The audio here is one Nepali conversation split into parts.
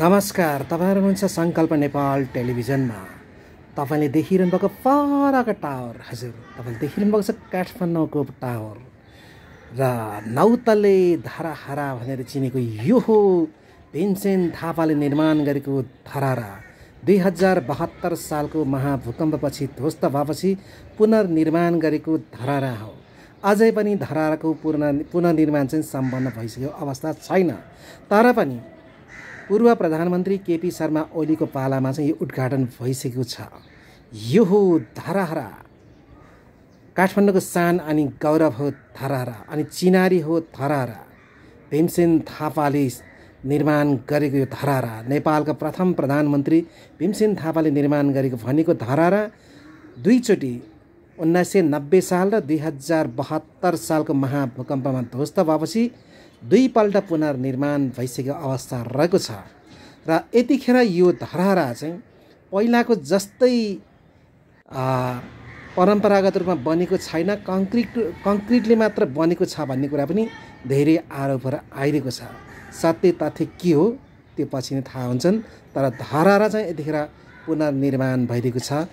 नमस्कार तपाईँहरू हुनुहुन्छ सङ्कल्प नेपाल टेलिभिजनमा तपाईँले देखिरहनु भएको फरक टावर हजुर तपाईँले देखिरहनु भएको छ काठमाडौँको टावर र नौतले धाराहारा भनेर चिनेको यो हो भीमसेन थापाले निर्माण गरेको धरारा दुई हजार बहत्तर सालको महाभूकम्पपछि ध्वस्त भएपछि पुनर्निर्माण गरेको धरारा हो अझै पनि धराराको पुनर् पुनर्निर्माण चाहिँ सम्पन्न भइसकेको अवस्था छैन तर पनि पूर्व प्रधानमन्त्री केपी शर्मा ओलीको पालामा चाहिँ यो उद्घाटन भइसकेको छ यो हो धाराहारा काठमाडौँको सान अनि गौरव हो धाराहारा अनि चिनारी हो धाराहारा भीमसेन थापाले निर्माण गरेको यो धरारा नेपालका प्रथम प्रधानमन्त्री भीमसेन थापाले निर्माण गरेको भनेको धरारा दुईचोटि उन्नाइस सय नब्बे साल र दुई हजार बहत्तर सालको महाभूकम्पमा ध्वस्त भएपछि दुईपल्ट पुनर्निर्माण भइसकेको अवस्था रहेको छ र यतिखेर यो धरहरा चाहिँ पहिलाको जस्तै परम्परागत रूपमा बनेको छैन कङ्क्रिट कङ्क्रिटले मात्र बनेको छ भन्ने कुरा पनि धेरै आरोपहरू आइरहेको छ सत्य तथ्य के हो त्यो पछि नै थाहा हुन्छन् तर धरहरा चाहिँ यतिखेर पुनर्निर्माण भइरहेको छ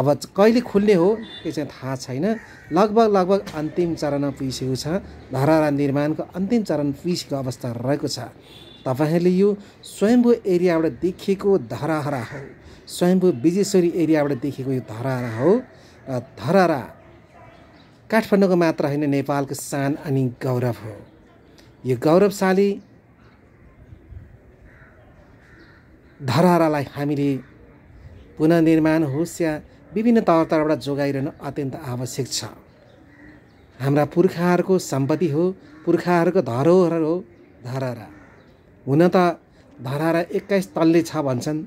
अब कहिले खुल्ने हो त्यो चाहिँ थाहा छैन लगभग लगभग अन्तिम चरणमा पुगिसकेको छ धरहरा निर्माणको अन्तिम चरण पुगिसकेको अवस्था रहेको छ तपाईँहरूले यो स्वयम्भू एरियाबाट देखिएको धरहरा हो स्वयम्भू विजेश्वरी एरियाबाट देखिएको यो धरहरा हो र धरहरा काठमाडौँको मात्र होइन नेपालको सान अनि गौरव हो यो गौरवशाली धरहरालाई हामीले पुनर्निर्माण होस् या विभिन्न तर तरबाट जोगाइरहन अत्यन्त आवश्यक छ हाम्रा पुर्खाहरूको सम्पत्ति हो पुर्खाहरूको धरोहर हो धरहरा हुन त धरहरा एक्काइस तलले छ भन्छन्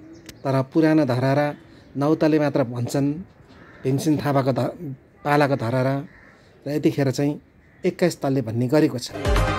तर पुरानो धरहरा नौ तल्ले मात्र भन्छन् भीमसेन थापाको ध पालाको धरहरा र यतिखेर चाहिँ एक्काइस तल्ले भन्ने गरेको छ